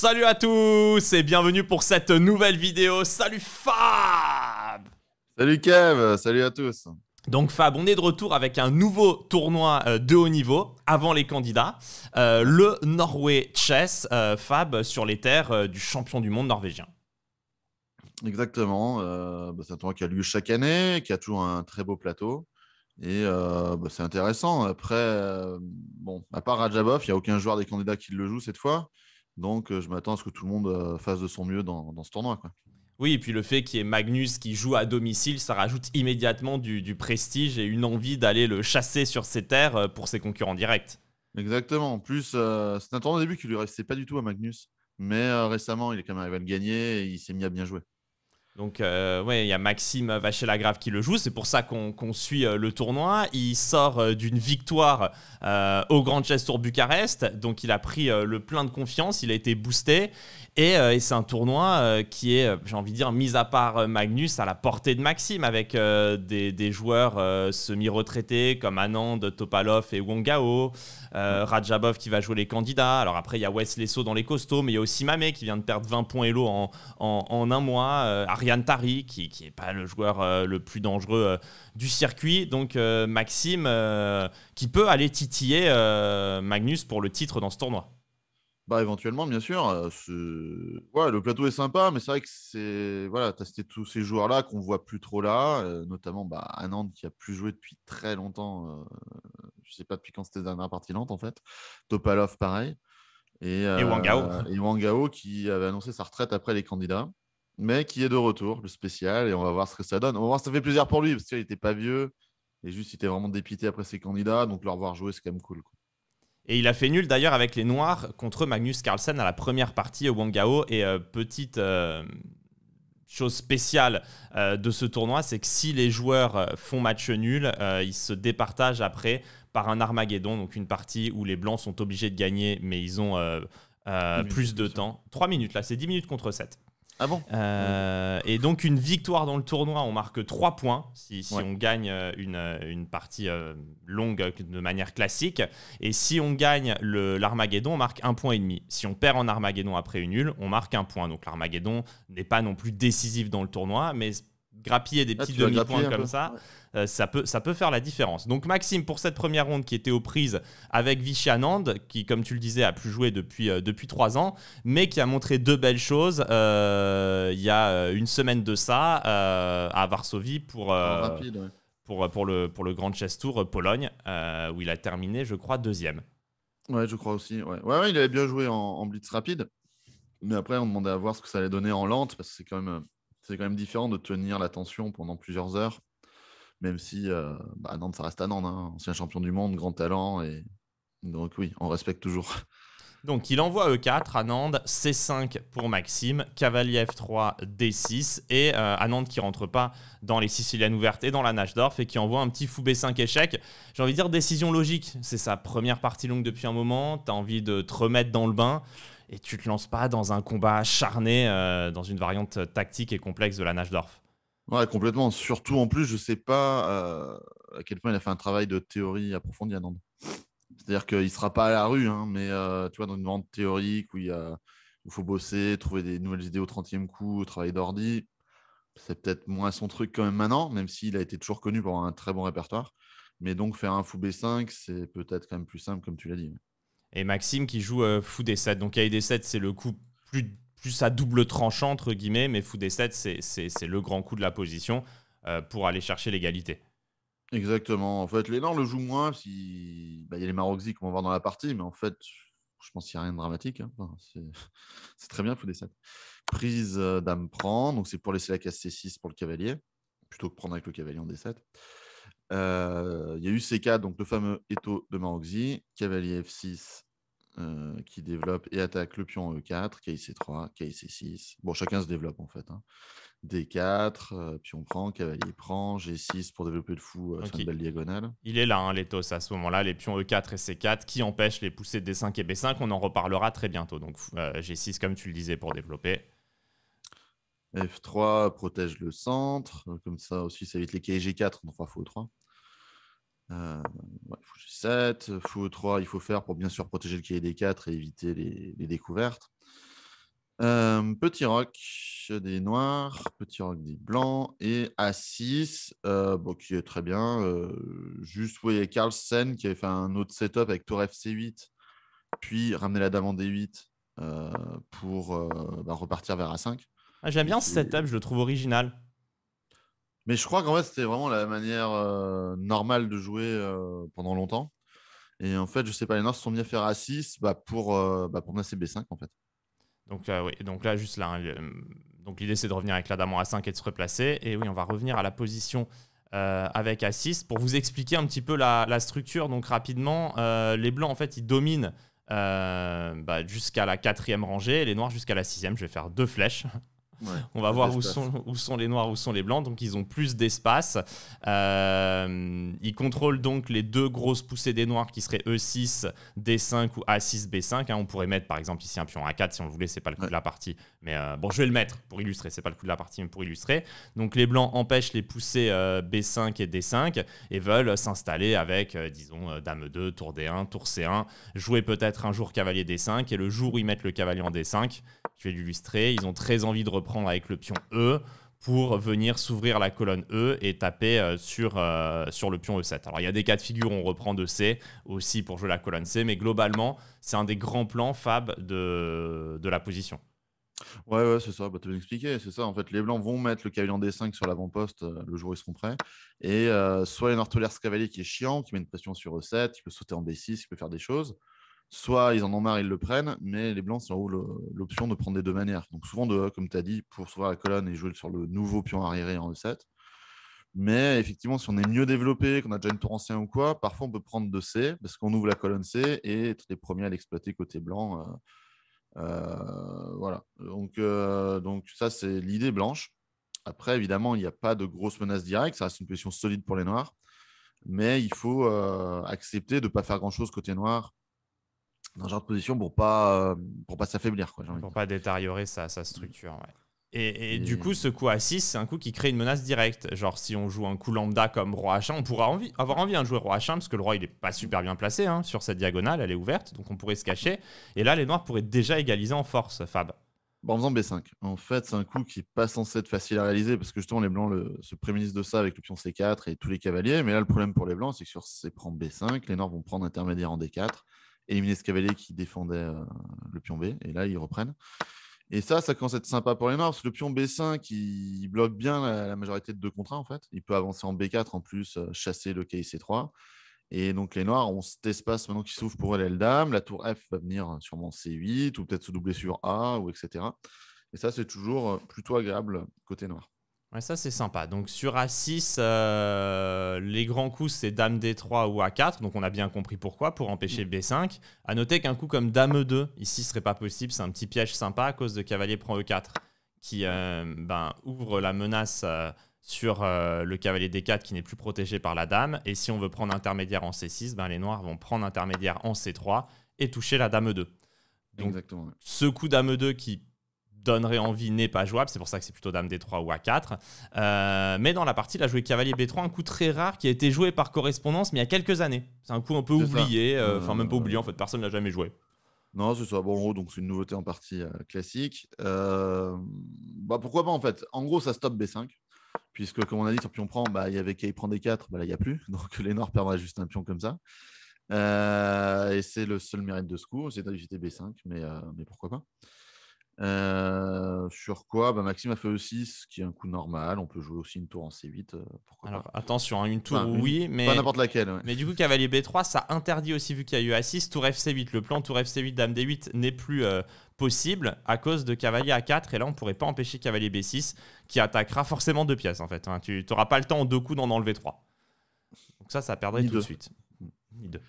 Salut à tous et bienvenue pour cette nouvelle vidéo. Salut Fab Salut Kev, salut à tous. Donc Fab, on est de retour avec un nouveau tournoi euh, de haut niveau avant les candidats, euh, le Norway Chess euh, Fab sur les terres du champion du monde norvégien. Exactement, bah, c'est un tournoi qui a lieu chaque année, qui a toujours un très beau plateau. Et bah, c'est intéressant. Après, bon, à part Rajabov, il n'y a aucun joueur des candidats qui le joue cette fois. Donc, euh, je m'attends à ce que tout le monde euh, fasse de son mieux dans, ce tournoi. Oui, et puis le fait qu'il y ait Magnus qui joue à domicile, ça rajoute immédiatement du, prestige et une envie d'aller le chasser sur ses terres euh, pour ses concurrents directs. Exactement. En plus, c'est un tournoi au début qui lui restait pas du tout à Magnus. Mais récemment, il est quand même arrivé à le gagner et il s'est mis à bien jouer. Donc, euh, ouais, il y a Maxime Vachelagrave lagrave qui le joue. C'est pour ça qu'on suit euh, le tournoi. Il sort euh, d'une victoire au Grand Chess Tour Bucarest. Donc, il a pris le plein de confiance. Il a été boosté. Et, c'est un tournoi qui est, j'ai envie de dire, mis à part Magnus, à la portée de Maxime, avec des, joueurs semi-retraités comme Anand, Topalov et Wongao. Rajabov qui va jouer les candidats. Alors, après, il y a Wesley So dans les costauds, mais il y a aussi Mamé qui vient de perdre 20 points Elo en, en, un mois. Ariane Yantari Tari, qui n'est pas le joueur euh, le plus dangereux euh, du circuit. Donc euh, Maxime, qui peut aller titiller Magnus pour le titre dans ce tournoi. Bah éventuellement, bien sûr. le plateau est sympa, mais c'est vrai que c'est voilà, as tous ces joueurs-là qu'on voit plus trop là, notamment Anand bah, qui a plus joué depuis très longtemps. Je ne sais pas depuis quand c'était la dernière partie lente en fait. Topalov pareil. Et, Et Wangao qui avait annoncé sa retraite après les candidats mais qui est de retour, le spécial, et on va voir ce que ça donne. On va voir si ça fait plaisir pour lui, parce qu'il n'était pas vieux, et juste il était vraiment dépité après ses candidats, donc le revoir jouer, c'est quand même cool. Et il a fait nul d'ailleurs avec les Noirs contre Magnus Carlsen à la première partie au Wangao. Et euh, petite euh, chose spéciale euh, de ce tournoi, c'est que si les joueurs font match nul, ils se départagent après par un Armageddon, donc une partie où les Blancs sont obligés de gagner, mais ils ont plus de temps. 3 minutes là, c'est 10 minutes contre 7. Ah bon euh, Et donc une victoire dans le tournoi, on marque 3 points si, on gagne euh, une, euh, une, partie longue de manière classique. Et si on gagne l'Armageddon, on marque 1 point et demi. Si on perd en Armageddon après une nulle, on marque 1 point. Donc l'Armageddon n'est pas non plus décisif dans le tournoi, mais grappiller des ah, petits demi-points comme ça. Euh, ça, peut, faire la différence. Donc Maxime, pour cette première ronde qui était aux prises avec Anand qui comme tu le disais a plus joué depuis, euh, trois 3 ans, mais qui a montré deux belles choses euh, il y a une semaine de ça à Varsovie pour... le, Grand Chess Tour Pologne, où il a terminé, je crois, deuxième. Ouais, je crois aussi. Ouais, ouais, il avait bien joué en, blitz rapide. Mais après, on demandait à voir ce que ça allait donner en lente, parce que c'est quand même, c'est quand même différent de tenir l'attention pendant plusieurs heures même si euh, Anand, bah, ça reste Anand, hein. ancien champion du monde, grand talent. Et... Donc oui, on respecte toujours. Donc il envoie E4 à C5 pour Maxime, cavalier F3, D6, et Anand euh, qui rentre pas dans les Siciliennes ouvertes et dans la Nashdorf, et qui envoie un petit fou B5 échec. J'ai envie de dire décision logique, c'est sa première partie longue depuis un moment, tu as envie de te remettre dans le bain, et tu te lances pas dans un combat acharné, euh, dans une variante tactique et complexe de la Nashdorf. Ouais, complètement. Surtout en plus, je ne sais pas euh, à quel point il a fait un travail de théorie approfondie à Nantes. C'est-à-dire qu'il ne sera pas à la rue, hein, mais euh, tu vois, dans une vente théorique où il, faut bosser, trouver des nouvelles idées au 30e coup, travail d'ordi, c'est peut-être moins son truc quand même maintenant, même s'il a été toujours connu pour un très bon répertoire. Mais donc faire un fou B5, c'est peut-être quand même plus simple, comme tu l'as dit. Et Maxime qui joue euh, fou D7. Donc des 7 c'est le coup plus plus à double tranchant, entre guillemets, mais fou d 7, c'est le grand coup de la position euh, pour aller chercher l'égalité. Exactement. En fait, les le jouent moins. Bah, il y a les Maroxy qu'on va voir dans la partie, mais en fait, je pense qu'il n'y a rien de dramatique. Hein, c'est très bien, fou d 7. Prise euh, dame prend, donc c'est pour laisser la case C6 pour le cavalier, plutôt que prendre avec le cavalier en D7. Euh, il y a eu C4, donc le fameux étau de Maroxy, cavalier F6, euh, qui développe et attaque le pion E4, KIC3, KIC6. Bon, chacun se développe en fait. Hein. D4, euh, pion prend, cavalier prend, G6 pour développer le fou euh, sur une belle diagonale. Il est là, hein, Letos, à ce moment-là, les pions E4 et C4 qui empêchent les poussées D5 et B5. On en reparlera très bientôt. Donc euh, G6, comme tu le disais, pour développer. F3 protège le centre, comme ça aussi ça évite les KG4 en 3 fois 3. Euh, ouais, fou 7, fou 3, il faut faire pour bien sûr protéger le cahier des 4 et éviter les, découvertes. Euh, petit rock des noirs, petit rock des blancs et A6, euh, bon, qui est très bien. Euh, juste, vous voyez Carlsen qui avait fait un autre setup avec tour c 8 puis ramener la dame en D8 pour bah, repartir vers A5. Ah, j'aime bien ce setup, je le trouve original. Mais je crois qu'en fait, c'était vraiment la manière euh, normale de jouer euh, pendant longtemps. Et en fait, je sais pas, les Noirs sont mis faire A6 bah, pour, euh, bah, menacer B5, en fait. Donc, oui, donc là, juste là, hein, l'idée, c'est de revenir avec la dame en A5 et de se replacer. Et oui, on va revenir à la position avec A6 pour vous expliquer un petit peu la, structure. Donc, rapidement, les Blancs, en fait, ils dominent bah, jusqu'à la quatrième rangée les Noirs jusqu'à la sixième. Je vais faire deux flèches on va voir où sont, où sont, les noirs, où sont les blancs. Donc ils ont plus d'espace. Euh, ils contrôlent donc les deux grosses poussées des noirs qui seraient E6, D5 ou A6, B5. Hein, on pourrait mettre par exemple ici un pion A4 si on le voulait, c'est pas le coup de la partie. Mais euh, bon, je vais le mettre pour illustrer. C'est pas le coup de la partie, mais pour illustrer. Donc les blancs empêchent les poussées euh, B5 et D5 et veulent s'installer avec, disons, Dame 2, Tour D1, Tour C1. Jouer peut-être un jour cavalier D5 et le jour où ils mettent le cavalier en D5, je vais l'illustrer. Ils ont très envie de avec le pion E pour venir s'ouvrir la colonne E et taper euh, sur, euh, sur le pion E7. Alors il y a des cas de figure où on reprend de C aussi pour jouer la colonne C, mais globalement, c'est un des grands plans fab de, de la position. Ouais, ouais, c'est ça, bah, tu expliqué, c'est ça. En fait, les Blancs vont mettre le cavalier en D5 sur l'avant-poste euh, le jour où ils seront prêts. Et soit il y a cavalier qui est chiant, qui met une pression sur E7, qui peut sauter en D6, qui peut faire des choses soit ils en ont marre, ils le prennent, mais les blancs, ont l'option de prendre des deux manières. Donc souvent, de, comme tu as dit, pour sauver la colonne et jouer sur le nouveau pion arriéré en E7. Mais effectivement, si on est mieux développé, qu'on a déjà une tour ancien ou quoi, parfois on peut prendre de C, parce qu'on ouvre la colonne C et être les premiers à l'exploiter côté blanc. Euh, euh, voilà. Donc, euh, donc ça, c'est l'idée blanche. Après, évidemment, il n'y a pas de grosse menace directe, ça reste une position solide pour les noirs. Mais il faut accepter de ne pas faire grand-chose côté noir dans genre de position pour pas, euh, pour pas s'affaiblir. Quoi, pour pas détériorer sa, structure. Et, du coup, ce coup à 6, c'est un coup qui crée une menace directe. Genre, si on joue un coup lambda comme roi H1, on pourra envie, avoir envie hein, de jouer roi H1 parce que le roi il est pas super bien placé hein, sur cette diagonale, elle est ouverte, donc on pourrait se cacher. Et là, les noirs pourraient déjà égaliser en force, Fab. Bon, bah, en faisant B5. En fait, c'est un coup qui n'est pas censé être facile à réaliser parce que justement, les blancs le, se prémunissent de ça avec le pion C4 et tous les cavaliers. Mais là, le problème pour les blancs, c'est que sur ces prend B5, les noirs vont prendre intermédiaire en D4 éliminer cavalier qui défendait euh, le pion B. Et là, ils reprennent. Et ça, ça commence à être sympa pour les Noirs, parce que le pion B5, il, bloque bien la, majorité de deux contrats en fait. Il peut avancer en B4, en plus, euh, chasser le KIC3. Et donc, les Noirs ont cet espace maintenant qui s'ouvre pour elle, dame. La tour F va venir sûrement C8, ou peut-être se doubler sur A, ou etc. Et ça, c'est toujours euh, plutôt agréable côté noir. Ouais, ça c'est sympa. Donc sur A6, euh, les grands coups c'est Dame D3 ou A4, donc on a bien compris pourquoi, pour empêcher B5. A noter qu'un coup comme Dame E2, ici serait pas possible, c'est un petit piège sympa à cause de cavalier prend E4, qui euh, ben, ouvre la menace euh, sur le cavalier D4 qui n'est plus protégé par la Dame. Et si on veut prendre intermédiaire en C6, ben, les Noirs vont prendre intermédiaire en C3 et toucher la Dame e 2 donc, Exactement. ce coup Dame e 2 qui donnerait envie n'est pas jouable, c'est pour ça que c'est plutôt Dame D3 ou A4. Euh, mais dans la partie, il a joué Cavalier B3, un coup très rare qui a été joué par correspondance, mais il y a quelques années. C'est un coup un peu oublié, euh, enfin même pas oublié en fait, personne l'a jamais joué. Non, ce soit Bon, en gros, donc c'est une nouveauté en partie euh, classique. bah, pourquoi pas en fait En gros, ça stoppe B5 puisque comme on a dit sur pion prend, bah, il y avait qu'à prendre des 4, là il n'y a plus, donc les Noirs perdraient juste un pion comme ça. et c'est le seul mérite de ce coup, c'est d'agiter B5, mais, mais pourquoi pas. Euh, sur quoi bah, Maxime a fait E6, qui est un coup normal. On peut jouer aussi une tour en C8. Euh, Alors, attention, hein, une tour, oui, mais. Pas n'importe laquelle. Mais du coup, cavalier B3, ça interdit aussi, vu qu'il y a eu A6, tour FC8. Le plan tour FC8, dame D8 n'est plus euh, possible à cause de cavalier A4. Et là, on pourrait pas empêcher cavalier B6, qui attaquera forcément deux pièces, en fait. Hein. Tu n'auras pas le temps en deux coups d'en enlever trois. Donc, ça, ça perdrait tout de suite. Ni deux.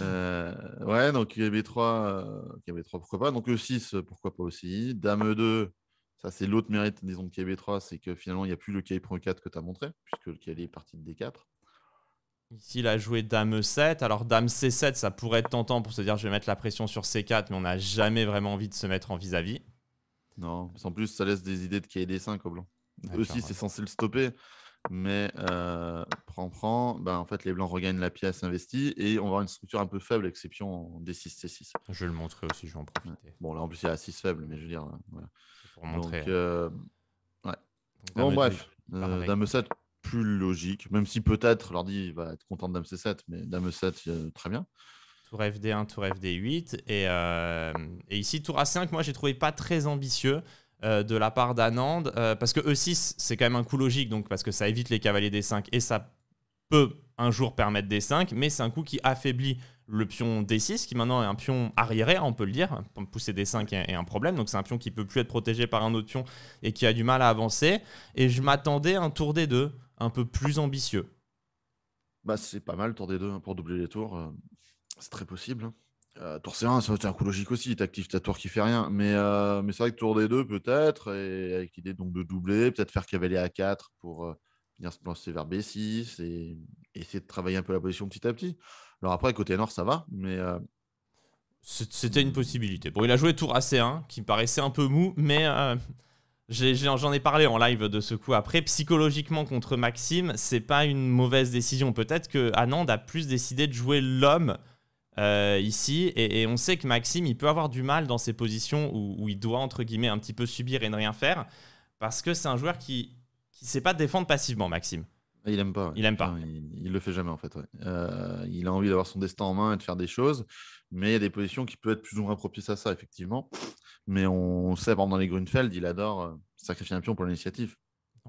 Euh, ouais, donc kb 3 kb 3 pourquoi pas. Donc e 6, euh, pourquoi pas aussi. Dame 2, ça c'est l'autre mérite, disons, de kb 3 c'est que finalement, il n'y a plus le E4 que tu as montré, puisque le KD est parti de D4. Ici, il a joué Dame 7. Alors, Dame C7, ça pourrait être tentant pour se dire je vais mettre la pression sur C4, mais on n'a jamais vraiment envie de se mettre en vis-à-vis. Non, en plus, ça laisse des idées de KD5 e au blanc. e aussi, c'est censé le stopper. Mais euh, prend, prend, bah, en fait, les Blancs regagnent la pièce investie et on va avoir une structure un peu faible exception D6, C6. Je vais le montrer aussi, je vais en profiter. Bon, là, en plus, il y a 6 faible, mais je veux dire. Euh, voilà. Pour montrer. Donc, hein. euh, ouais. bon, bref, euh, Dame 7, plus logique, même si peut-être l'ordi va être content de Dame C7, mais Dame 7, très bien. Tour FD1, Tour FD8. Et, et ici, Tour A5, moi, j'ai trouvé pas très ambitieux. Euh, de la part d'Anand, euh, parce que E6, c'est quand même un coup logique, donc parce que ça évite les cavaliers D5 et ça peut un jour permettre D5, mais c'est un coup qui affaiblit le pion D6, qui maintenant est un pion arriéré, on peut le dire. Pousser D5 est un problème, donc c'est un pion qui peut plus être protégé par un autre pion et qui a du mal à avancer. Et je m'attendais à un tour D2 un peu plus ambitieux. Bah, c'est pas mal, tour D2 hein, pour doubler les tours, euh, c'est très possible. Hein. Euh, tour C1, c'est un coup logique aussi, t'actives ta tour qui fait rien. Mais, euh, mais c'est vrai que tour d deux peut-être, et avec l'idée donc de doubler, peut-être faire cavalier A4 pour euh, venir se lancer vers B6 et, essayer de travailler un peu la position petit à petit. Alors après, côté nord, ça va, mais. C'était une possibilité. Bon, il a joué tour AC1, qui me paraissait un peu mou, mais j'en ai, ai, parlé en live de ce coup après. Psychologiquement contre Maxime, c'est pas une mauvaise décision. Peut-être que Anand a plus décidé de jouer l'homme euh, ici. Et, on sait que Maxime, il peut avoir du mal dans ces positions où, il doit, entre guillemets, un petit peu subir et ne rien faire. Parce que c'est un joueur qui ne sait pas défendre passivement, Maxime. Il aime pas. Il aime pas. Il, le fait jamais en fait. Euh, il a envie d'avoir son destin en main et de faire des choses, mais il y a des positions qui peuvent être plus ou moins propices à ça effectivement. Mais on sait pendant les Grunfeld, il adore euh, sacrifier un pion pour l'initiative.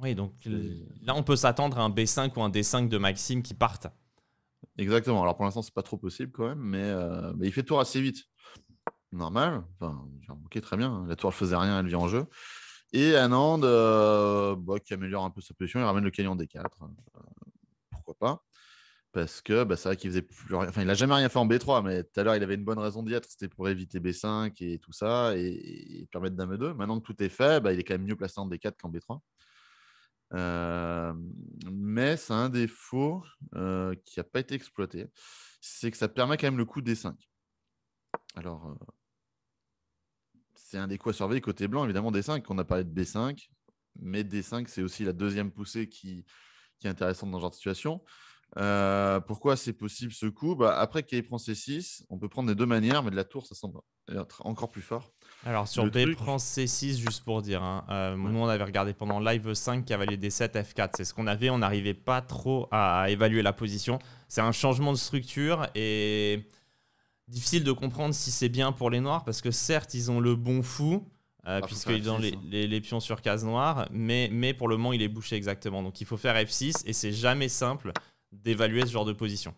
Oui, donc là on peut s'attendre à un B5 ou un D5 de Maxime qui partent. Exactement. Alors pour l'instant, c'est pas trop possible quand même, mais, euh, il fait tour assez vite. Normal. Enfin, ok, très bien. Hein, la tour ne faisait rien, elle vit en jeu. Et Anand, euh, bah, qui améliore un peu sa position, il ramène le en d 4. pourquoi pas Parce que bah, c'est vrai qu'il faisait plus rien. Enfin, il n'a jamais rien fait en B3, mais tout à l'heure, il avait une bonne raison d'y être. C'était pour éviter B5 et tout ça, et, permettre Dame 2. Maintenant que tout est fait, bah, il est quand même mieux placé en D4 qu'en B3. Euh, mais c'est un défaut euh, qui n'a pas été exploité, c'est que ça permet quand même le coup d 5. Alors, euh, c'est un des coups à surveiller côté blanc, évidemment, d 5, on a parlé de B5, mais D5, c'est aussi la deuxième poussée qui, est intéressante dans ce genre de situation. pourquoi c'est possible ce coup bah, Après qu'il prend C6, on peut prendre des deux manières, mais de la tour, ça semble être encore plus fort. Alors sur B, prend C6 juste pour dire. Hein. Euh, nous, on avait regardé pendant live 5 cavalier D7, F4. C'est ce qu'on avait. On n'arrivait pas trop à évaluer la position. C'est un changement de structure et difficile de comprendre si c'est bien pour les noirs parce que certes, ils ont le bon fou. Euh, ah, puisqu'ils ont hein. les, pions sur case noire, mais, mais pour le moment il est bouché exactement. Donc il faut faire F6 et c'est jamais simple d'évaluer ce genre de position.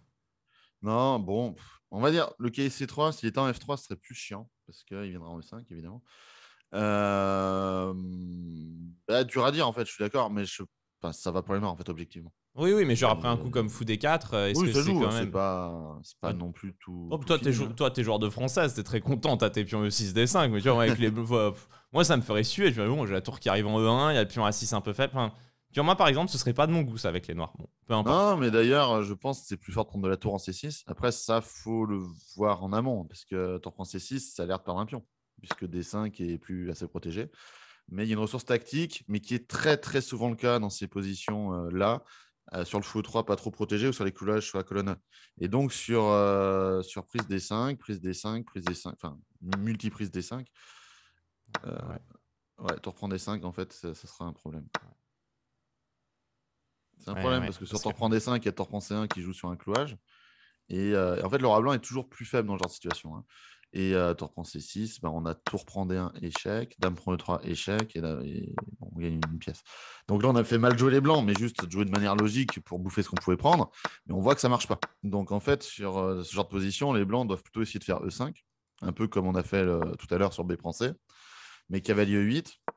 Non, bon, on va dire, le KSC3, s'il était en F3, ce serait plus chiant, parce qu'il viendra en e 5 évidemment. Euh... Bah, dur à dire, en fait, je suis d'accord, mais ça va ça va probablement, en fait, objectivement. Oui, oui, mais genre euh, après un coup comme Fou des 4, euh, est-ce que c'est quand hein, même. C'est pas, pas non plus tout. Oh, toi, t'es, joueur de française, t'es très content, t'as tes pions E6, D5, mais Moi, ça me ferait suer. Je dirais, bon, j'ai la tour qui arrive en E1, il y a le pion A6 un peu faible. Enfin, moi, par exemple, ce serait pas de mon goût, ça, avec les noirs. peu importe. Non, mais d'ailleurs, euh, je pense que c'est plus fort de prendre de la tour en C6. Après, ça, faut le voir en amont, parce que tour en C6, ça a l'air de un pion, puisque D5 est plus assez protégé. Mais il y a une ressource tactique, mais qui est très, très souvent le cas dans ces positions-là. Euh, euh, sur le fou 3 pas trop protégé ou sur les coulages soit la colonne. Et donc sur, prise D5, prise D5, prise D5, enfin multiprise D5, ouais. ouais. tour D5, en fait, ça, sera un problème. Ouais. C'est un problème parce que sur si prend des 5, il t'en prend 1 qui joue sur un clouage. Et euh, en fait, l'aura blanc est toujours plus faible dans ce genre de situation. Hein. Et euh, tour C6, bah, on a tour prend D1, échec, dame prend E3, échec, et, on gagne une pièce. Donc là, on a fait mal jouer les blancs, mais juste jouer de manière logique pour bouffer ce qu'on pouvait prendre. Mais on voit que ça marche pas. Donc en fait, sur euh, ce genre de position, les blancs doivent plutôt essayer de faire E5, un peu comme on a fait tout à l'heure sur B prend C. Mais cavalier 8, e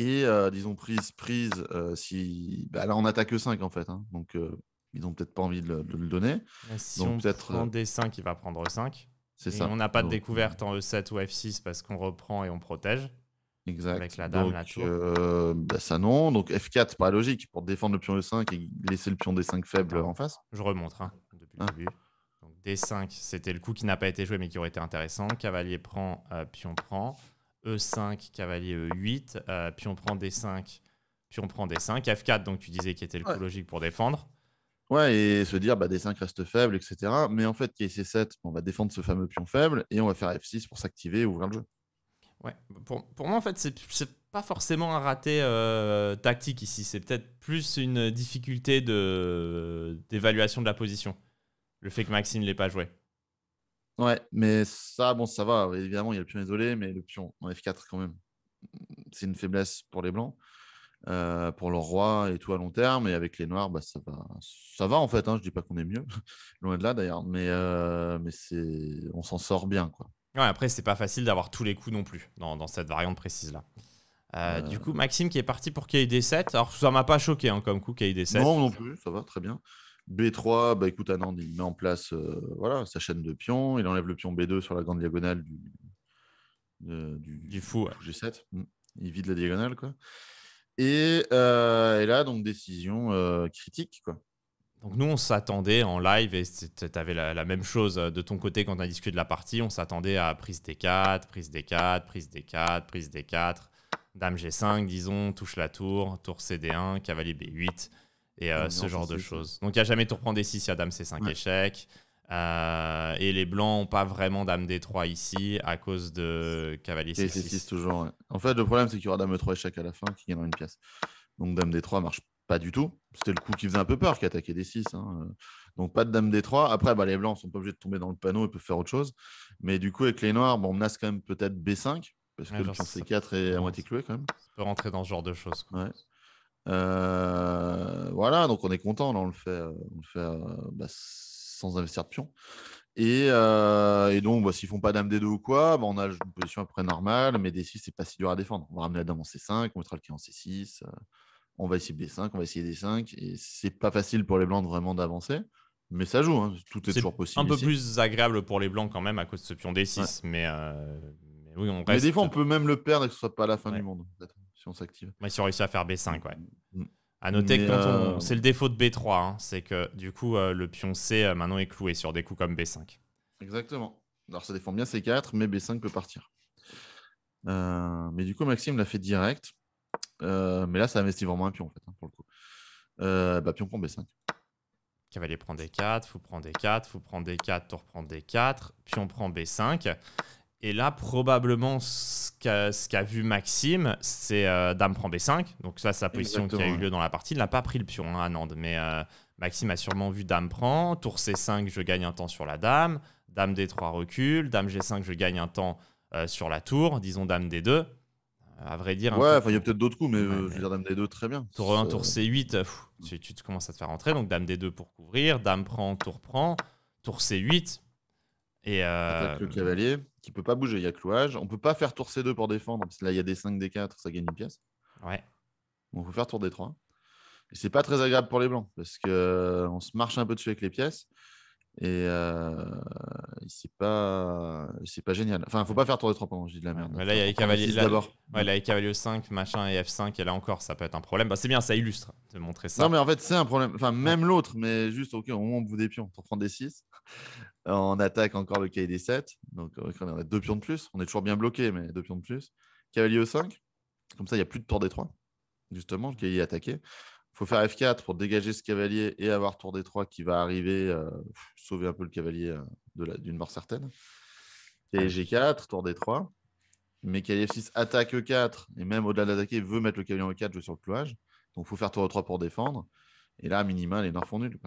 et euh, disons, prise, prise, euh, si. Bah, là, on attaque e 5 en fait. Hein. donc, euh, ils n'ont peut-être pas envie de le, donner. Bah, si donc, on prend des 5, il va prendre 5. C'est ça. On n'a pas de découverte en E7 ou F6 parce qu'on reprend et on protège. Exact. Avec la dame, donc, la tour. Bah, ça, non. Donc, F4, pas logique. Pour défendre le pion E5 et laisser le pion D5 faible en face. Je remonte, hein, depuis le hein. début. Donc, D5, c'était le coup qui n'a pas été joué mais qui aurait été intéressant. Cavalier prend, pion prend. E5, cavalier E8, euh, puis on prend D5, puis on prend D5, F4, donc tu disais qui était le coup logique pour défendre. Ouais, et se dire, bah, D5 reste faible, etc. Mais en fait, KC7, on va défendre ce fameux pion faible, et on va faire F6 pour s'activer et ouvrir le jeu. Ouais, pour, moi, en fait, c'est pas forcément un raté euh, tactique ici, c'est peut-être plus une difficulté d'évaluation de, de la position, le fait que Maxime ne l'ait pas joué. Ouais, mais ça, bon, ça va. Évidemment, il y a le pion isolé, mais le pion en F4 quand même, c'est une faiblesse pour les blancs. Euh, pour le roi et tout à long terme. Et avec les noirs, bah, ça, va, ça va en fait. Hein. Je ne dis pas qu'on est mieux, loin de là d'ailleurs. Mais, euh, mais c'est... on s'en sort bien. Quoi. Ouais, après, c'est pas facile d'avoir tous les coups non plus dans, cette variante précise là. Euh, du coup, Maxime qui est parti pour KD7. Alors, ça m'a pas choqué hein, comme coup KD7. Non, non plus, ça va très bien. B3, bah écoute, Anand, il met en place euh, voilà, sa chaîne de pions. Il enlève le pion B2 sur la grande diagonale du, du, fou, G7. Mm. Il vide la diagonale, quoi. Et, euh, là, donc, décision euh, critique, quoi. Donc nous, on s'attendait en live, et tu avais la, même chose de ton côté quand on a discuté de la partie, on s'attendait à prise D4, prise D4, prise D4, prise D4, dame G5, disons, touche la tour, tour CD1, cavalier B8, et euh, ah, ce genre de choses. Donc il n'y a jamais tour prend des 6, il y a dame C5 échecs échec. Euh, et les blancs n'ont pas vraiment dame D3 ici à cause de cavalier C6. toujours. En fait, le problème, c'est qu'il y aura dame E3 échec à la fin qui gagnera une pièce. Donc dame D3 marche pas du tout. C'était le coup qui faisait un peu peur qui attaquait des 6. Hein. Donc pas de dame D3. Après, bah, les blancs sont pas obligés de tomber dans le panneau et peuvent faire autre chose. Mais du coup, avec les noirs, bon, on menace quand même peut-être B5 parce que le C4 est à moitié cloué quand même. On peut rentrer dans ce genre de choses. Ouais. Euh, voilà, donc on est content, là, on le fait, euh, euh, bah, sans investir de pion. Et, donc, bah, s'ils font pas dame D2 ou quoi, bah, on a une position après normale, mais D6, c'est pas si dur à défendre. On va ramener la dame en C5, on mettra le pied en C6, on va essayer B5, on va essayer D5, et c'est pas facile pour les blancs vraiment d'avancer. Mais ça joue, hein, tout est, toujours possible. Un peu plus agréable pour les blancs quand même à cause de ce pion D6, mais, mais, oui, on reste. Mais des fois, on peut même le perdre et que ce soit pas la fin du monde si on s'active. Mais si réussi à faire B5, ouais. Mm. À noter que euh, c'est le défaut de B3, hein, c'est que du coup, euh, le pion C euh, maintenant est cloué sur des coups comme B5. Exactement. Alors ça défend bien C4, mais B5 peut partir. mais du coup, Maxime l'a fait direct. mais là, ça investit vraiment un pion, en fait, hein, pour le coup. bah, pion prend B5. Cavalier prend D4, fou prendre D4, fou prendre D4, tour prend D4, pion prend B5. Et là, probablement, ce qu'a vu Maxime, c'est euh, Dame prend B5. Donc, ça, c'est la position qui a eu lieu dans la partie. Il n'a pas pris le pion Anand. Hein, mais euh, Maxime a sûrement vu Dame prend. Tour C5, je gagne un temps sur la Dame. Dame D3 recule. Dame G5, je gagne un temps euh, sur la Tour. Disons Dame D2. À vrai dire. Ouais, il y a peut-être d'autres coups, mais, je veux dire Dame D2, très bien. Tour 1, Tour C8, tu, tu, commences à te faire rentrer. Donc, Dame D2 pour couvrir. Dame prend, Tour prend. Tour C8 euh, le cavalier qui peut pas bouger, il y a clouage. On peut pas faire tour C2 pour défendre, parce que là il y a des 5, des 4, ça gagne une pièce. Ouais. Donc il faut faire tour d 3. Et c'est pas très agréable pour les blancs, parce que euh, on se marche un peu dessus avec les pièces. Et euh... c'est pas... pas génial. Enfin, faut pas faire tour d 3 pendant je dis de la merde. là, il y a les cavaliers là... d'abord. Ouais, là, il y a cavalier 5, machin et F5, et là encore, ça peut être un problème. Bah, c'est bien, ça illustre de montrer ça. Non, mais en fait, c'est un problème. Enfin, même l'autre, mais juste, ok, au moment on bout des pions pour des 6. En attaque, encore le kd 7. Donc, on euh, a deux pions de plus. On est toujours bien bloqué, mais deux pions de plus. Cavalier e 5. Comme ça, il n'y a plus de tour d 3. Justement, le cavalier est attaqué. Il faut faire F4 pour dégager ce cavalier et avoir tour d 3 qui va arriver, euh, sauver un peu le cavalier euh, d'une mort certaine. Et G4, tour d 3. Mais cavalier F6 attaque E4 et même au-delà d'attaquer, veut mettre le cavalier en E4, jouer sur le clouage. Donc, il faut faire tour E3 pour défendre. Et là, minimal, minima, les nerfs font nul.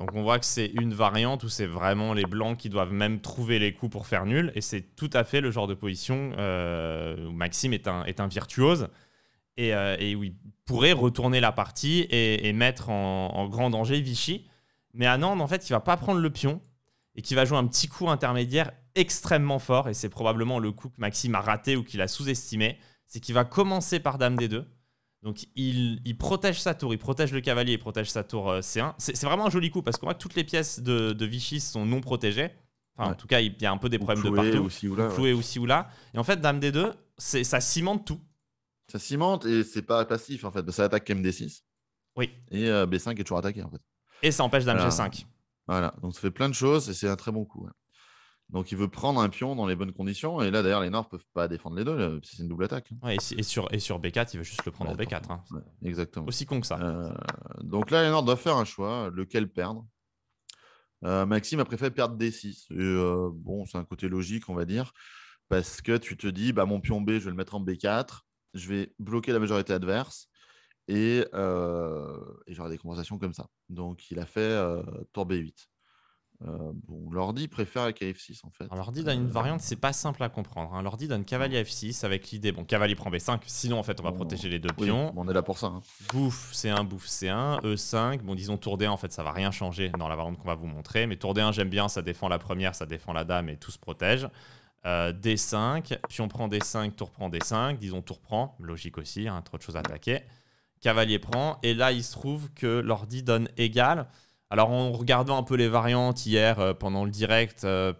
Donc on voit que c'est une variante où c'est vraiment les blancs qui doivent même trouver les coups pour faire nul. Et c'est tout à fait le genre de position euh, où Maxime est un, virtuose euh, et, où il pourrait retourner la partie et, mettre en, grand danger Vichy. Mais Anand, en fait, il va pas prendre le pion et qui va jouer un petit coup intermédiaire extrêmement fort. Et c'est probablement le coup que Maxime a raté ou qu'il a sous-estimé. C'est qu'il va commencer par Dame des deux. Donc il, protège sa tour, il protège le cavalier, il protège sa tour euh, C1. C'est vraiment un joli coup parce qu'on voit que toutes les pièces de, Vichy sont non protégées. Enfin, en tout cas, il y a un peu des problèmes de partout. Aussi ou là, ou aussi ou là. Et en fait, Dame D2, ça cimente tout. Ça cimente et c'est pas passif en fait. Ça attaque MD6. Oui. Et euh, B5 est toujours attaqué en fait. Et ça empêche Dame G5. Voilà, donc ça fait plein de choses et c'est un très bon coup. Donc il veut prendre un pion dans les bonnes conditions. Et là, d'ailleurs, les Nords peuvent pas défendre les deux. C'est une double attaque. Hein. et, sur, et sur B4, il veut juste le prendre en B4. Bah, hein. exactement. Aussi con que ça. Euh, donc là, les Nords doivent faire un choix. Lequel perdre euh, Maxime a préféré perdre D6. Euh, bon, c'est un côté logique, on va dire. Parce que tu te dis, bah, mon pion B, je vais le mettre en B4. Je vais bloquer la majorité adverse. Et, et j'aurai des compensations comme ça. Donc il a fait tour B8. Euh, l'ordi préfère avec KF6 en fait. L'ordi donne une euh, variante, c'est pas simple à comprendre. Hein. L'ordi donne cavalier F6 avec l'idée, bon, cavalier prend B5, sinon en fait on va protéger les deux pions. on est là pour ça. Hein. Bouffe C1, bouffe C1, E5. Bon, disons tour D1, en fait ça va rien changer dans la variante qu'on va vous montrer. Mais tour D1, j'aime bien, ça défend la première, ça défend la dame et tout se protège. Euh, D5, on prend D5, tour prend D5, disons tour prend, logique aussi, hein, trop de choses à attaquer. Cavalier prend, et là il se trouve que l'ordi donne égal. Alors en regardant un peu les variantes hier euh, pendant le direct, euh,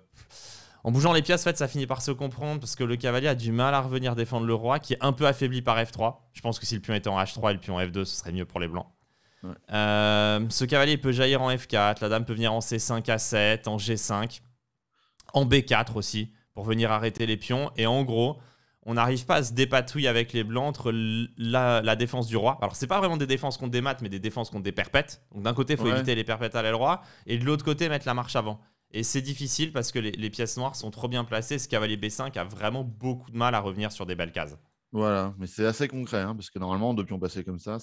en bougeant les pièces, fait, ça finit par se comprendre parce que le cavalier a du mal à revenir défendre le roi qui est un peu affaibli par F3. Je pense que si le pion était en H3 et le pion en F2, ce serait mieux pour les blancs. Euh, ce cavalier peut jaillir en F4, la dame peut venir en C5 à 7, en G5, en B4 aussi pour venir arrêter les pions. Et en gros, on n'arrive pas à se dépatouiller avec les blancs entre la, défense du roi. Alors, c'est pas vraiment des défenses contre des maths, mais des défenses contre des Donc, d'un côté, il faut éviter les perpètes à l'aile roi, et de l'autre côté, mettre la marche avant. Et c'est difficile parce que les, pièces noires sont trop bien placées. Ce cavalier B5 a vraiment beaucoup de mal à revenir sur des belles cases. Voilà, mais c'est assez concret, hein, parce que normalement, deux pions passés comme ça,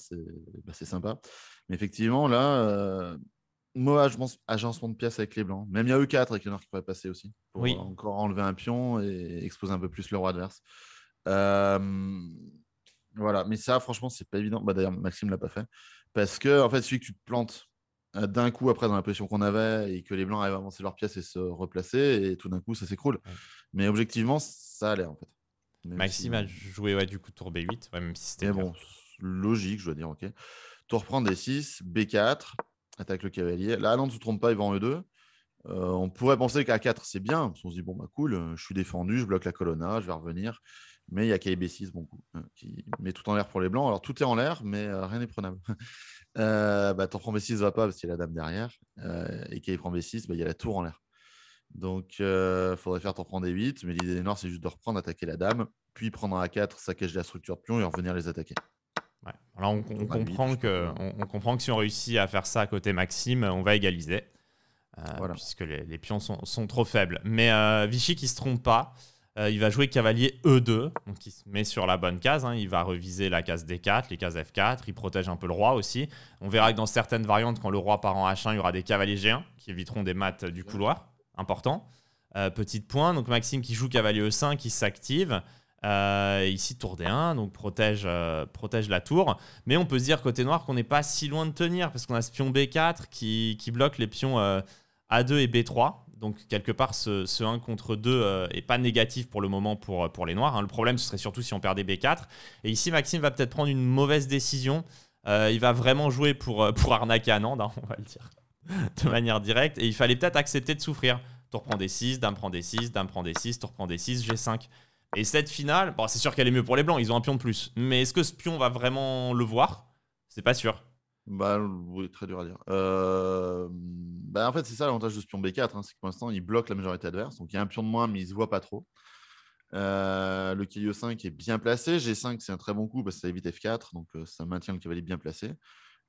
bah, c'est sympa. Mais effectivement, là, euh, mauvais agencement de pièces avec les blancs. Même il y a E4 avec les noirs qui pourrait passer aussi, pour oui. encore enlever un pion et exposer un peu plus le roi adverse. Euh, voilà, mais ça, franchement, c'est pas évident. Bah, D'ailleurs, Maxime l'a pas fait. Parce que, en fait, celui que tu te plantes euh, d'un coup après dans la position qu'on avait et que les blancs arrivent à avancer leur pièce et se replacer, et tout d'un coup, ça s'écroule. Mais objectivement, ça allait, en fait. Maxime a joué ouais, du coup tour B8, même si c'était. bon, logique, je dois dire, ok. Tour prend D6, B4, attaque le cavalier. Là, non, ne se trompe pas, il va en E2. Euh, on pourrait penser qu'à 4, c'est bien. Parce qu'on se dit, bon, bah cool, je suis défendu, je bloque la colonne je vais revenir. Mais il y a KB6, euh, qui met tout en l'air pour les blancs. Alors tout est en l'air, mais euh, rien n'est prenable. euh, bah, t'en prends B6, va pas, parce qu'il y a la dame derrière. Euh, et KB prend B6, bah, il y a la tour en l'air. Donc euh, faudrait faire t'en prendre D8, mais l'idée des Noirs, c'est juste de reprendre, attaquer la dame, puis prendre A4, saccager la structure de pion et revenir les attaquer. Ouais. on, comprend que, on, comprend que si on réussit à faire ça à côté Maxime, on va égaliser. Voilà. Puisque les, les pions sont, sont, trop faibles. Mais Vichy qui se trompe pas. Euh, il va jouer cavalier E2, donc il se met sur la bonne case. Hein. Il va reviser la case D4, les cases F4. Il protège un peu le roi aussi. On verra que dans certaines variantes, quand le roi part en H1, il y aura des cavaliers G1 qui éviteront des maths du couloir. Important. Euh, petite petit point, donc Maxime qui joue cavalier E5, qui s'active. Euh, ici, tour D1, donc protège, protège la tour. Mais on peut se dire, côté noir, qu'on n'est pas si loin de tenir, parce qu'on a ce pion B4 qui, qui bloque les pions A2 et B3. Donc quelque part, ce, 1 contre 2 euh, est pas négatif pour le moment pour, euh, pour les Noirs. Hein. Le problème, ce serait surtout si on perdait B4. Et ici, Maxime va peut-être prendre une mauvaise décision. Euh, il va vraiment jouer pour, pour arnaquer Anand, hein, on va le dire de manière directe. Et il fallait peut-être accepter de souffrir. Tour prend des 6, dame prend des 6, dame prend des 6, tour prend des 6, G5. Et cette finale, bon, c'est sûr qu'elle est mieux pour les blancs, ils ont un pion de plus. Mais est-ce que ce pion va vraiment le voir C'est pas sûr. Bah, oui, très dur à dire. Bah, en fait, c'est ça l'avantage de ce pion B4, hein, c'est que pour l'instant, il bloque la majorité adverse. Donc, il y a un pion de moins, mais il ne se voit pas trop. le e cavalier 5 est bien placé. G5, c'est un très bon coup parce que ça évite F4, donc ça maintient le cavalier bien placé.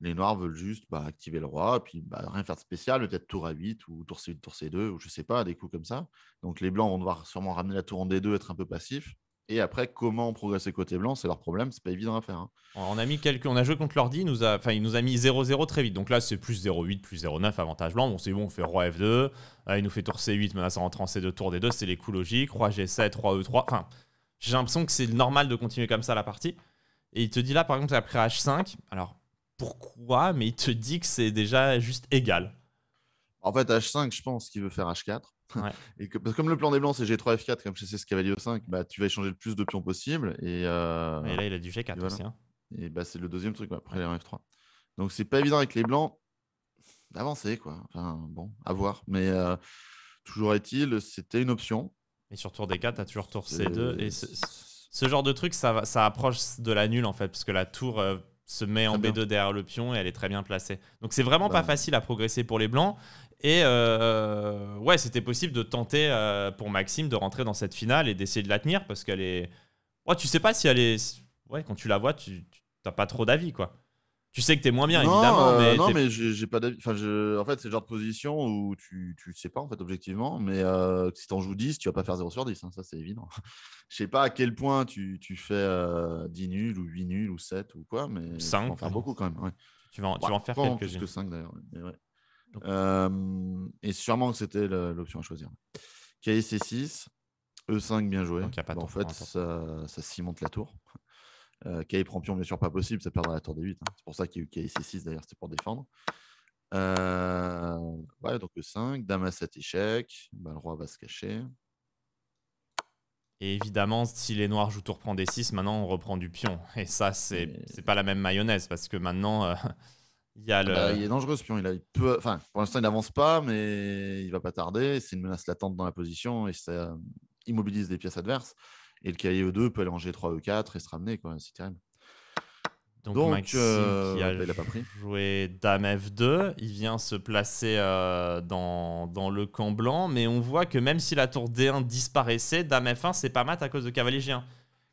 Les noirs veulent juste bah, activer le roi, puis rien faire de spécial, peut-être tour à 8 ou tour C8, tour C2, ou je sais pas, des coups comme ça. Donc les blancs vont devoir sûrement ramener la tour en D2, être un peu passif. Et après, comment progresser côté blanc, c'est leur problème, c'est pas évident à faire. Hein. On a mis on a joué contre l'ordi, nous il nous a mis 0-0 très vite. Donc là, c'est plus 0-8, plus 0-9, avantage blanc. Bon, c'est bon, on fait roi F2. Ah, il nous fait tour C8, ça rentre en C2, tour D2, c'est les coups logiques. Roi G7, roi E3. Enfin, j'ai l'impression que c'est normal de continuer comme ça la partie. Et il te dit là, par exemple, après H5, alors pourquoi Mais il te dit que c'est déjà juste égal. En fait, H5, je pense qu'il veut faire H4. et que, parce que comme le plan des blancs, c'est G3, F4, comme je sais ce cavalier E5, bah, tu vas échanger le plus de pions possible. Et, euh, là, il a du G4 et aussi. Hein. Et bah, c'est le deuxième truc, bah, après ouais. F3. Donc, c'est pas évident avec les blancs d'avancer, quoi. Enfin, bon, à voir. Mais euh, toujours est-il, c'était une option. Et sur tour D4, tu as toujours tour C2. Et ce, genre de truc, ça, ça approche de la nulle, en fait, parce que la tour. Euh, se met en B2 derrière le pion et elle est très bien placée. Donc c'est vraiment pas bah facile à progresser pour les blancs. Et euh, ouais, c'était possible de tenter euh, pour Maxime de rentrer dans cette finale et d'essayer de la tenir parce qu'elle est. Ouais, tu sais pas si elle est. Ouais, quand tu la vois, tu t'as pas trop d'avis quoi. Tu sais que tu es moins bien, évidemment. Euh, mais non, mais j'ai pas d'avis. En fait, c'est le genre de position où tu, tu sais pas, en fait, objectivement. Mais euh, si en joues 10, tu vas pas faire 0 sur 10. Hein, ça, c'est évident. je sais pas à quel point tu, fais 10 euh, nuls ou 8 nuls ou 7 ou quoi. Mais 5. Tu en hein. beaucoup quand même. Tu, vas en, tu bah, vas en faire que 5 d'ailleurs. Euh, et sûrement que c'était l'option à choisir. KSC6, E5, bien joué. Bah, en fait, ça, ça cimente la tour. Euh, prend pion bien sûr, pas possible, ça perdra la tour des 8. Hein. C'est pour ça qu'il y a eu Kay C6 d'ailleurs, c'était pour défendre. Euh, ouais, donc le 5, Dame à 7 échec, le roi va se cacher. Et évidemment, si les noirs jouent tour prend des 6, maintenant on reprend du pion. Et ça, c'est c'est pas la même mayonnaise parce que maintenant. Euh, il, y a ah le... Bah, il, est dangereux ce pion. Il a, enfin, pour l'instant, il n'avance pas, mais il va pas tarder. C'est une menace latente dans la position et ça immobilise des pièces adverses. Et le cahier E2 peut aller en G3, E4 et se ramener, quoi. C'est Donc, Donc Maxime, euh, bah, il a pas pris. joué Dame F2, il vient se placer euh, dans, dans, le camp blanc, mais on voit que même si la tour D1 disparaissait, Dame F1, c'est pas mat à cause de cavalier G1.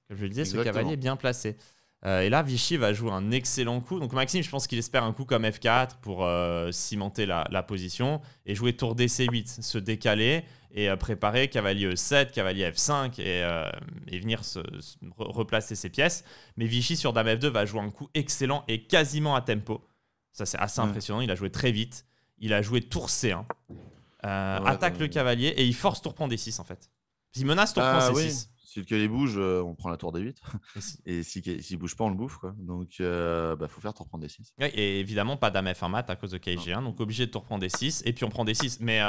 Comme je le disais, ce cavalier est bien placé. Euh, et là, Vichy va jouer un excellent coup. Donc Maxime, je pense qu'il espère un coup comme F4 pour cimenter la, la, position et jouer tour DC8, se décaler et euh, préparer cavalier E7, cavalier F5 et, euh, et venir se, replacer ses pièces. Mais Vichy sur Dame F2 va jouer un coup excellent et quasiment à tempo. Ça, c'est assez impressionnant. Il a joué très vite. Il a joué tour C1. Euh, attaque le cavalier et il force tour prend D6 en fait. Il menace tour ah prend C6. Si le cavalier bouge, on prend la tour D8. et s'il si, bouge pas, on le bouffe. Donc, il bah, faut faire tour prend D6. et évidemment, pas Dame F1 mat à cause de KG1. Donc, obligé de tour prend D6. Et puis, on prend D6. Mais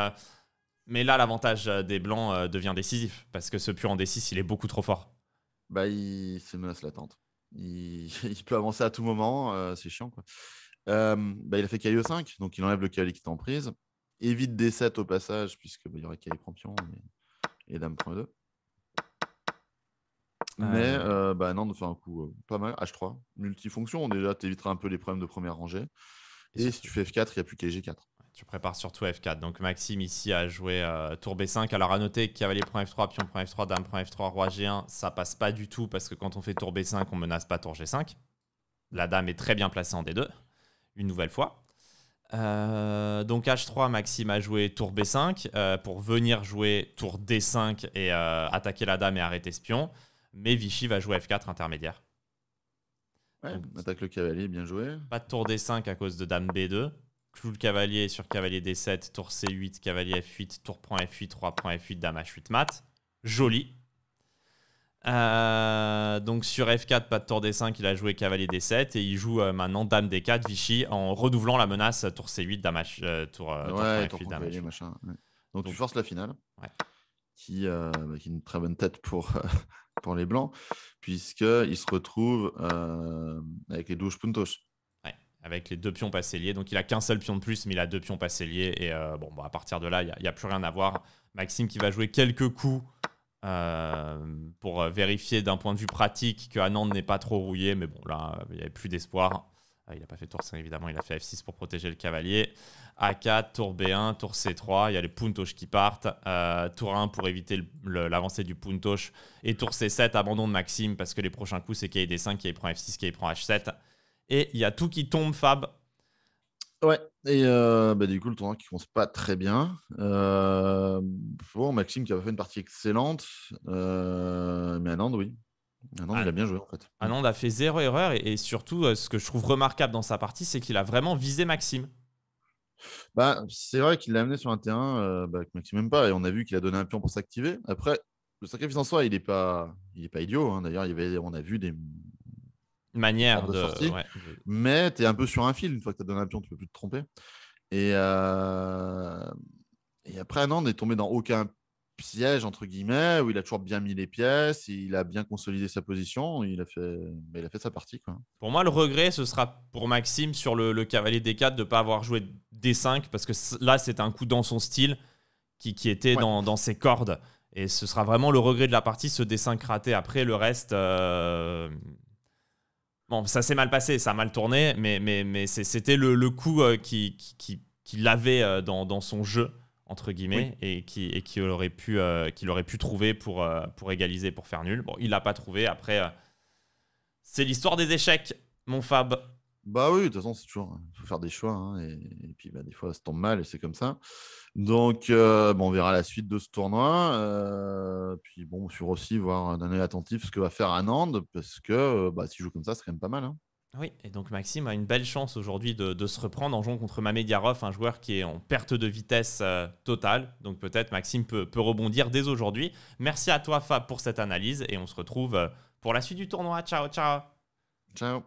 mais là, l'avantage euh, des Blancs euh, devient décisif parce que ce pur en D6, il est beaucoup trop fort. Bah, il se menace latente. Il... il... peut avancer à tout moment, euh, c'est chiant. Quoi. bah, il a fait caillou 5, donc il enlève le cavalier qui est en prise. Évite D7 au passage, puisque bah, il y aurait cavalier prend pion et, dame prend 2. Mais euh, bah non, de faire un coup pas mal. H3, multifonction, déjà, éviteras un peu les problèmes de première rangée. Et, si tu fais F4, il n'y a plus g 4 tu prépares surtout F4. Donc Maxime ici a joué euh, tour B5. Alors à noter cavalier prend F3, pion prend F3, dame prend F3, roi G1, ça passe pas du tout parce que quand on fait tour B5, on menace pas tour G5. La dame est très bien placée en D2, une nouvelle fois. Euh, donc H3, Maxime a joué tour B5 euh, pour venir jouer tour D5 et attaquer la dame et arrêter ce pion. Mais Vichy va jouer F4 intermédiaire. Ouais, attaque le cavalier, bien joué. Pas de tour D5 à cause de dame B2 clou le cavalier sur cavalier D7, tour C8, cavalier F8, tour prend F8, 3 prend F8, dame H8 mat. Joli. Euh, donc sur F4, pas de tour D5, il a joué cavalier D7 et il joue euh, maintenant dame D4, Vichy, en renouvelant la menace tour C8, dame euh, tour, tour, F8, dame donc, tu forces la finale, bah, qui, est une très bonne tête pour, pour les Blancs, puisqu'ils se retrouvent avec les 12 puntos avec les deux pions passés liés. Donc il a qu'un seul pion de plus, mais il a deux pions passés liés. Et euh, bon, bah, à partir de là, il n'y a, plus rien à voir. Maxime qui va jouer quelques coups euh, pour euh, vérifier d'un point de vue pratique que Anand n'est pas trop rouillé. Mais bon, là, il n'y avait plus d'espoir. Ah, il n'a pas fait tour 5, évidemment, il a fait F6 pour protéger le cavalier. A4, tour B1, tour C3, il y a les puntoches qui partent. tour 1 pour éviter l'avancée du puntoche. Et tour C7, abandon de Maxime, parce que les prochains coups, c'est kd 5 qui prend F6, qui prend H7. Et il y a tout qui tombe, Fab. Ouais, et euh, bah, du coup, le tournoi qui commence pas très bien. Euh, bon, Maxime qui a fait une partie excellente, euh, mais Anand, oui. Anand, il a bien joué en fait. Anand a fait zéro erreur, et, surtout, ce que je trouve remarquable dans sa partie, c'est qu'il a vraiment visé Maxime. Bah, c'est vrai qu'il l'a amené sur un terrain bah, que Maxime n'aime pas, et on a vu qu'il a donné un pion pour s'activer. Après, le sacrifice en soi, il n'est pas, pas idiot. Hein. D'ailleurs, on a vu des manière de, de Mais tu es un peu sur un fil. Une fois que tu as donné un pion, tu peux plus te tromper. Et, euh, et après, non, on n'est tombé dans aucun piège, entre guillemets, où il a toujours bien mis les pièces, il a bien consolidé sa position, il a fait, il a fait sa partie. Quoi. Pour moi, le regret, ce sera pour Maxime sur le, cavalier D4 de ne pas avoir joué D5, parce que là, c'est un coup dans son style qui, qui était dans, dans, ses cordes. Et ce sera vraiment le regret de la partie, ce D5 raté. Après, le reste. Euh, Bon, ça s'est mal passé, ça a mal tourné, mais, mais, mais c'était le, coup euh, qui, qui, euh, dans, son jeu, entre guillemets, et qui et qui aurait, euh, qu'il aurait pu trouver pour, pour égaliser, pour faire nul. Bon, il l'a pas trouvé. Après, c'est l'histoire des échecs, mon Fab. Bah oui, de toute façon, c'est toujours. Il hein, faut faire des choix. Hein, et, puis, bah, des fois, ça tombe mal et c'est comme ça. Donc, euh, bon, on verra la suite de ce tournoi. Euh, puis, bon, va aussi, voir d'un œil attentif ce que va faire Anand, parce que euh, bah, s'il joue comme ça, c'est quand même pas mal. Hein. Oui, et donc Maxime a une belle chance aujourd'hui de, de, se reprendre en jouant contre Mamediarov, un joueur qui est en perte de vitesse totale. Donc peut-être Maxime peut, peut, rebondir dès aujourd'hui. Merci à toi Fab pour cette analyse et on se retrouve pour la suite du tournoi. Ciao, ciao. Ciao.